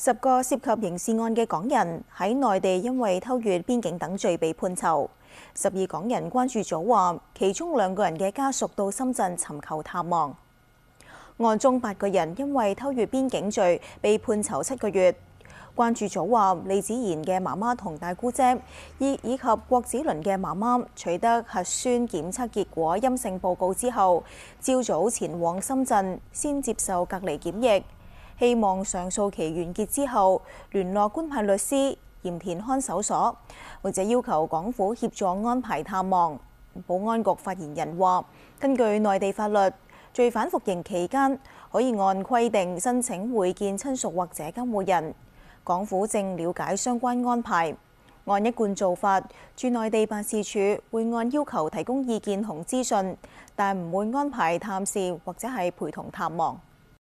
十個涉及刑事案嘅港人喺內地因為偷越邊境等罪被判囚。十二港人關注組話，其中兩個人嘅家屬到深圳尋求探望。案中八個人因為偷越邊境罪被判囚七個月。關注組話，李子賢嘅媽媽同大姑姐，以以及郭子麟嘅媽媽取得核酸檢測結果陰性報告之後，朝早前往深圳先接受隔離檢疫。希望上訴期完結之後，聯絡官派律師、鹽田看守所，或者要求港府協助安排探望。保安局發言人話：，根據內地法律，罪犯服刑期間可以按規定申請會見親屬或者監護人。港府正了解相關安排，按一貫做法，駐內地辦事處會按要求提供意見同資訊，但唔會安排探視或者係陪同探望。